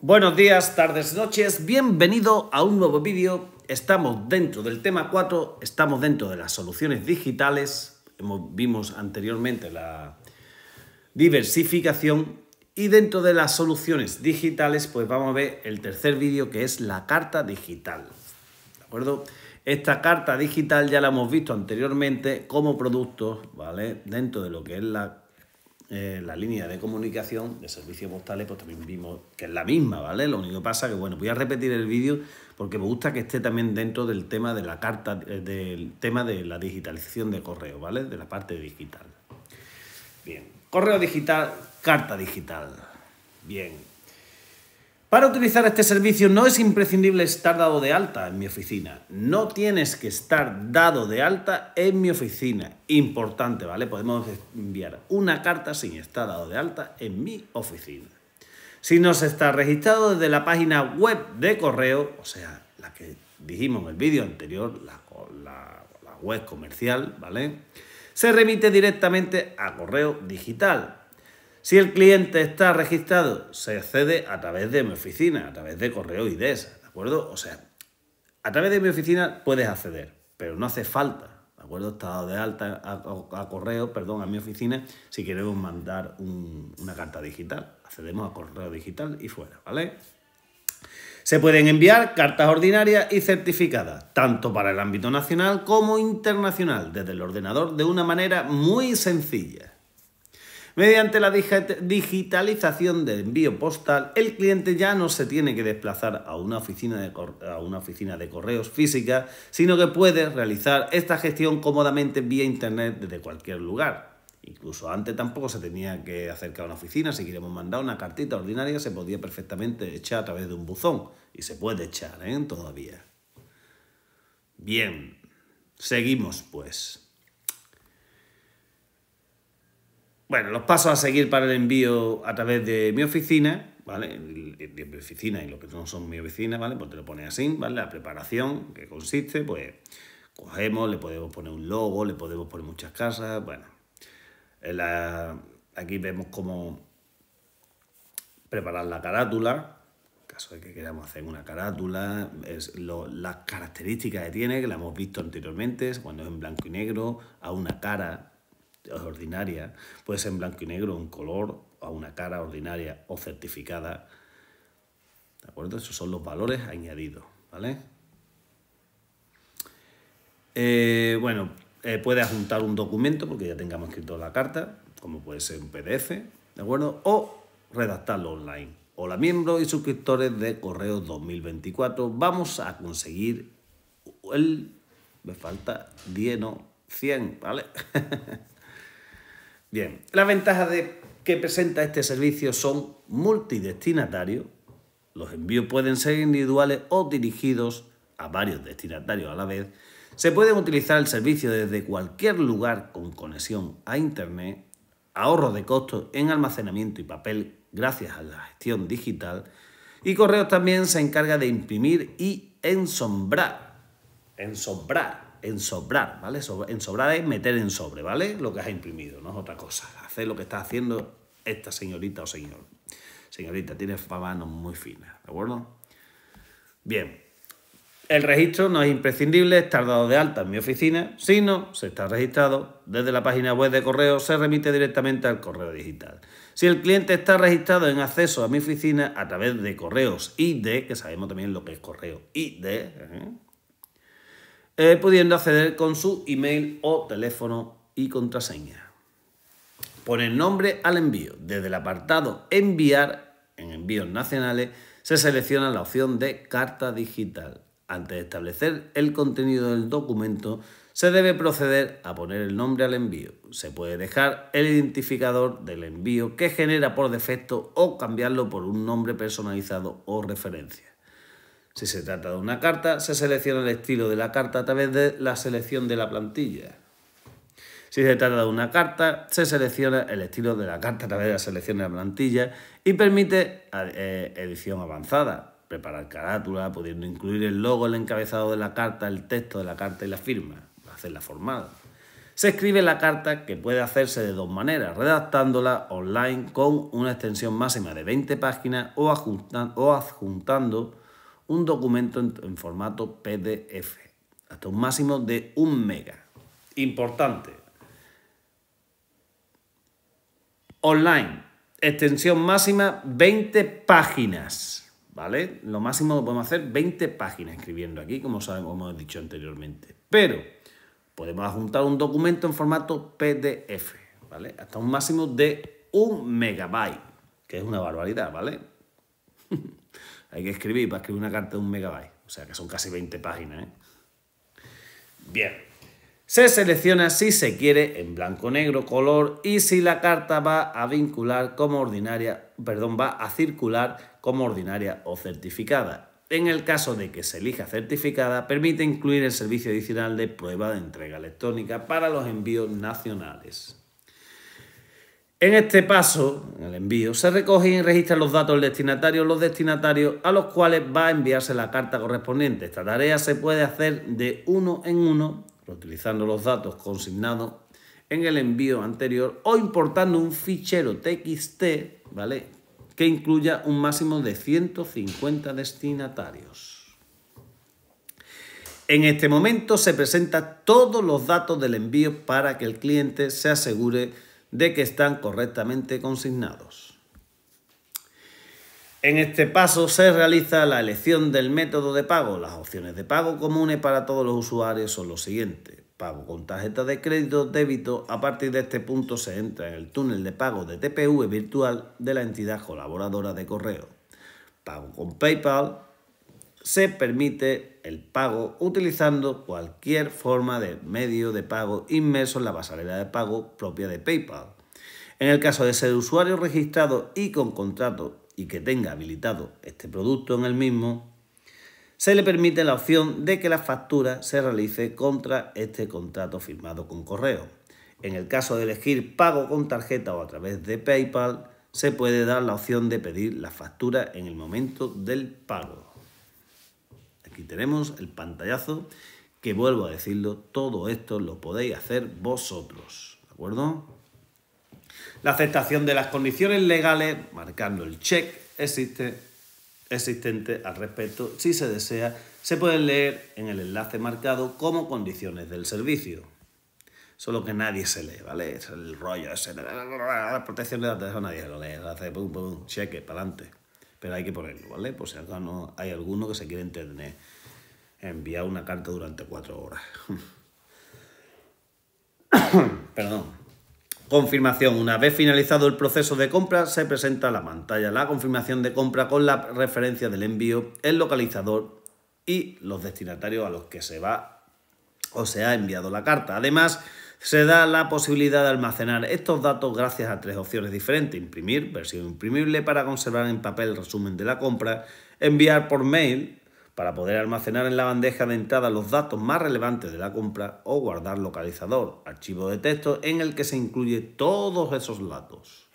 Buenos días, tardes, noches, bienvenido a un nuevo vídeo. Estamos dentro del tema 4, estamos dentro de las soluciones digitales, vimos anteriormente la diversificación y dentro de las soluciones digitales pues vamos a ver el tercer vídeo que es la carta digital. ¿De acuerdo? Esta carta digital ya la hemos visto anteriormente como producto ¿vale? Dentro de lo que es la eh, la línea de comunicación de servicios postales, pues también vimos que es la misma, ¿vale? Lo único que pasa que, bueno, voy a repetir el vídeo porque me gusta que esté también dentro del tema de la carta, eh, del tema de la digitalización de correo, ¿vale? De la parte digital. Bien, correo digital, carta digital. Bien, para utilizar este servicio no es imprescindible estar dado de alta en mi oficina. No tienes que estar dado de alta en mi oficina. Importante, ¿vale? Podemos enviar una carta sin estar dado de alta en mi oficina. Si no se está registrado desde la página web de correo, o sea, la que dijimos en el vídeo anterior, la web comercial, ¿vale? Se remite directamente a correo digital, si el cliente está registrado, se accede a través de mi oficina, a través de correo IDES, ¿de acuerdo? O sea, a través de mi oficina puedes acceder, pero no hace falta, ¿de acuerdo? Está de alta a, correo, perdón, a mi oficina, si queremos mandar una carta digital. Accedemos a correo digital y fuera, ¿vale? Se pueden enviar cartas ordinarias y certificadas, tanto para el ámbito nacional como internacional, desde el ordenador, de una manera muy sencilla. Mediante la digitalización del envío postal, el cliente ya no se tiene que desplazar a una oficina de, a una oficina de correos física, sino que puede realizar esta gestión cómodamente vía Internet desde cualquier lugar. Incluso antes tampoco se tenía que acercar a una oficina, si queríamos mandar una cartita ordinaria se podía perfectamente echar a través de un buzón y se puede echar ¿eh? todavía. Bien, seguimos pues. Bueno, los pasos a seguir para el envío a través de mi oficina, ¿vale? De mi oficina y lo que no son mi oficina, ¿vale? Pues te lo pones así, ¿vale? La preparación que consiste, pues cogemos, le podemos poner un logo, le podemos poner muchas casas, bueno. Eh, aquí vemos cómo preparar la carátula, en caso de que queramos hacer una carátula, es lo, las características que tiene, que la hemos visto anteriormente, cuando es en blanco y negro, a una cara, ordinaria, puede ser en blanco y negro, un color, a una cara ordinaria o certificada. ¿De acuerdo? Esos son los valores añadidos, ¿vale? Eh, bueno, eh, puede adjuntar un documento porque ya tengamos escrito la carta, como puede ser un PDF, ¿de acuerdo? O redactarlo online. Hola miembros y suscriptores de Correo 2024, vamos a conseguir el... Me falta 10, no, 100, ¿vale? Bien, las ventajas que presenta este servicio son multidestinatarios. Los envíos pueden ser individuales o dirigidos a varios destinatarios a la vez. Se puede utilizar el servicio desde cualquier lugar con conexión a Internet. Ahorro de costos en almacenamiento y papel gracias a la gestión digital. Y Correos también se encarga de imprimir y ensombrar. Ensombrar sobrar, ¿vale? Ensobrar es meter en sobre, ¿vale? Lo que has imprimido, no es otra cosa. Hacer lo que está haciendo esta señorita o señor. Señorita, tienes manos muy finas, ¿de acuerdo? Bien. El registro no es imprescindible, estar dado de alta en mi oficina. Si no, se está registrado. Desde la página web de correo se remite directamente al correo digital. Si el cliente está registrado en acceso a mi oficina a través de correos ID, que sabemos también lo que es correo ID, ¿eh? Eh, pudiendo acceder con su email o teléfono y contraseña. el nombre al envío. Desde el apartado Enviar, en envíos nacionales, se selecciona la opción de Carta digital. Antes de establecer el contenido del documento, se debe proceder a poner el nombre al envío. Se puede dejar el identificador del envío que genera por defecto o cambiarlo por un nombre personalizado o referencia. Si se trata de una carta, se selecciona el estilo de la carta a través de la selección de la plantilla. Si se trata de una carta, se selecciona el estilo de la carta a través de la selección de la plantilla y permite eh, edición avanzada, preparar carátula, pudiendo incluir el logo, el encabezado de la carta, el texto de la carta y la firma, hacerla formada. Se escribe la carta que puede hacerse de dos maneras, redactándola online con una extensión máxima de 20 páginas o, adjuntando un documento en, formato PDF, hasta un máximo de un mega. Importante. Online, extensión máxima 20 páginas, ¿vale? Lo máximo que podemos hacer 20 páginas escribiendo aquí, como sabemos, hemos dicho anteriormente. Pero podemos adjuntar un documento en formato PDF, ¿vale? Hasta un máximo de un megabyte, que es una barbaridad, ¿vale? hay que escribir para escribir una carta de un megabyte. O sea que son casi 20 páginas. ¿eh? Bien. Se selecciona si se quiere en blanco, negro, color y si la carta va a vincular como ordinaria, perdón, va a circular como ordinaria o certificada. En el caso de que se elija certificada, permite incluir el servicio adicional de prueba de entrega electrónica para los envíos nacionales. En este paso, en el envío, se recogen y registran los datos del destinatario los destinatarios a los cuales va a enviarse la carta correspondiente. Esta tarea se puede hacer de uno en uno, utilizando los datos consignados en el envío anterior o importando un fichero TXT, ¿vale? Que incluya un máximo de 150 destinatarios. En este momento se presentan todos los datos del envío para que el cliente se asegure de que están correctamente consignados. En este paso se realiza la elección del método de pago. Las opciones de pago comunes para todos los usuarios son los siguientes. Pago con tarjeta de crédito, débito. A partir de este punto se entra en el túnel de pago de TPV virtual de la entidad colaboradora de correo. Pago con PayPal, se permite el pago utilizando cualquier forma de medio de pago inmerso en la basalera de pago propia de PayPal. En el caso de ser usuario registrado y con contrato y que tenga habilitado este producto en el mismo, se le permite la opción de que la factura se realice contra este contrato firmado con correo. En el caso de elegir pago con tarjeta o a través de PayPal, se puede dar la opción de pedir la factura en el momento del pago. Aquí tenemos el pantallazo que vuelvo a decirlo, todo esto lo podéis hacer vosotros, ¿de acuerdo? La aceptación de las condiciones legales, marcando el check existe, existente al respecto, si se desea, se pueden leer en el enlace marcado como condiciones del servicio. Solo que nadie se lee, ¿vale? Es el rollo La protección de datos, nadie lo lee. Hace cheque, para adelante pero hay que ponerlo, ¿vale? Por si no hay alguno que se quiere entender, enviar una carta durante cuatro horas. Perdón. Confirmación. Una vez finalizado el proceso de compra, se presenta la pantalla la confirmación de compra con la referencia del envío, el localizador y los destinatarios a los que se va o se ha enviado la carta. Además, se da la posibilidad de almacenar estos datos gracias a tres opciones diferentes. Imprimir, versión imprimible para conservar en papel el resumen de la compra, enviar por mail para poder almacenar en la bandeja de entrada los datos más relevantes de la compra o guardar localizador, archivo de texto en el que se incluye todos esos datos.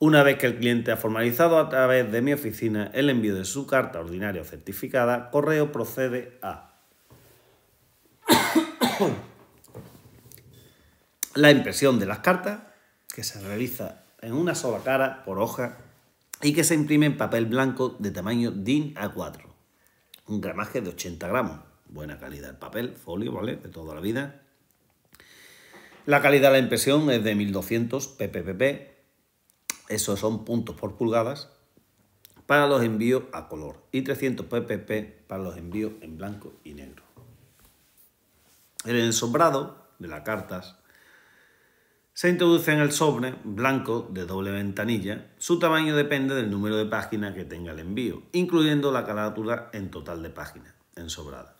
Una vez que el cliente ha formalizado a través de mi oficina el envío de su carta ordinaria o certificada, correo procede a la impresión de las cartas, que se realiza en una sola cara por hoja y que se imprime en papel blanco de tamaño DIN A4, un gramaje de 80 gramos, buena calidad el papel, folio, ¿vale? De toda la vida. La calidad de la impresión es de 1200 ppp. esos son puntos por pulgadas, para los envíos a color y 300 ppp para los envíos en blanco y negro. el ensombrado de las cartas se introduce en el sobre blanco de doble ventanilla. Su tamaño depende del número de páginas que tenga el envío, incluyendo la carátula en total de páginas, en sobrada.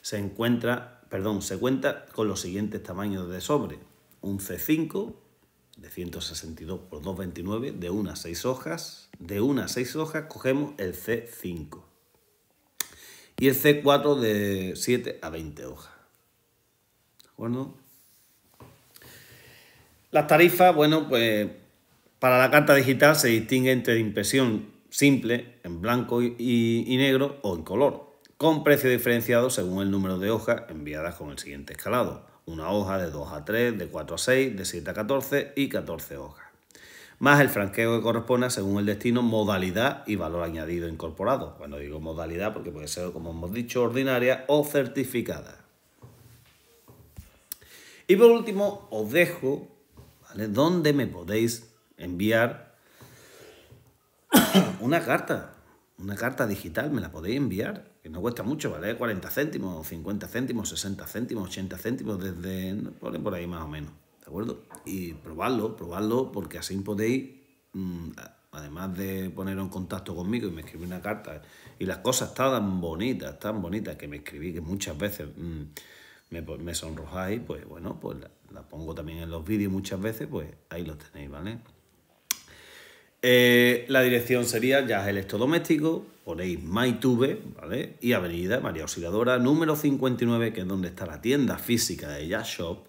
Se encuentra, perdón, se cuenta con los siguientes tamaños de sobre: un C5 de 162 por 229 de una a 6 hojas, de una a 6 hojas cogemos el C5 y el C4 de 7 a 20 hojas. ¿De acuerdo? Las tarifas, bueno, pues para la carta digital se distingue entre impresión simple, en blanco y, negro o en color, con precio diferenciado según el número de hojas enviadas con el siguiente escalado. Una hoja de 2 a 3, de 4 a 6, de 7 a 14 y 14 hojas. Más el franqueo que corresponda según el destino, modalidad y valor añadido incorporado. Cuando digo modalidad, porque puede ser, como hemos dicho, ordinaria o certificada. Y por último, os dejo ¿Dónde me podéis enviar una carta, una carta digital, me la podéis enviar, que no cuesta mucho, ¿vale? 40 céntimos, 50 céntimos, 60 céntimos, 80 céntimos, desde, por ahí más o menos, ¿de acuerdo? Y probadlo, probadlo, porque así podéis, mm, además de poneros en contacto conmigo y me escribir una carta, y las cosas están bonitas, tan bonitas, que me escribí que muchas veces... Mm, pues, me, sonrojáis, pues bueno, pues la, pongo también en los vídeos muchas veces, pues ahí los tenéis, ¿vale? Eh, la dirección sería Jazz Electrodoméstico, ponéis MyTube, ¿vale? Y Avenida María Auxiliadora, número 59, que es donde está la tienda física de Jazz Shop.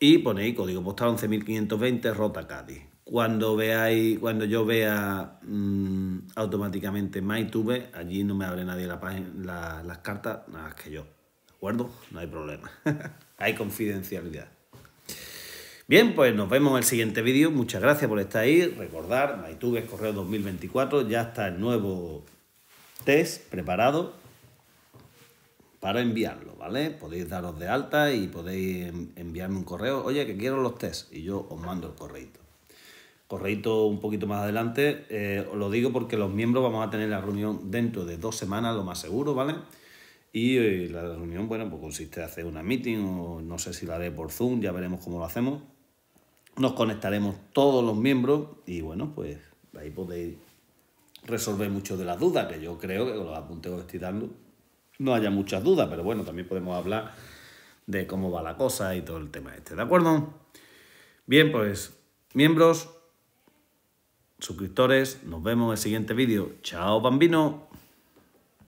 Y ponéis código postal 11.520 Rota Cádiz. Cuando veáis, cuando yo vea mm, automáticamente MyTube, allí no me abre nadie la, las cartas, nada más que yo. No hay problema. hay confidencialidad. Bien, pues nos vemos en el siguiente vídeo. Muchas gracias por estar ahí. Recordar, es Correo 2024, ya está el nuevo test preparado para enviarlo, ¿vale? Podéis daros de alta y podéis enviarme un correo. Oye, que quiero los tests. Y yo os mando el correito. Correito un poquito más adelante. Eh, os lo digo porque los miembros vamos a tener la reunión dentro de dos semanas, lo más seguro, ¿vale? Y eh, la reunión, bueno, pues consiste en hacer una meeting o no sé si la haré por Zoom, ya veremos cómo lo hacemos. Nos conectaremos todos los miembros y bueno, pues ahí podéis resolver muchas de las dudas, que yo creo que con los apuntes que estoy dando no haya muchas dudas, pero bueno, también podemos hablar de cómo va la cosa y todo el tema este, ¿de acuerdo? Bien, pues miembros, suscriptores, nos vemos en el siguiente vídeo. Chao, bambino.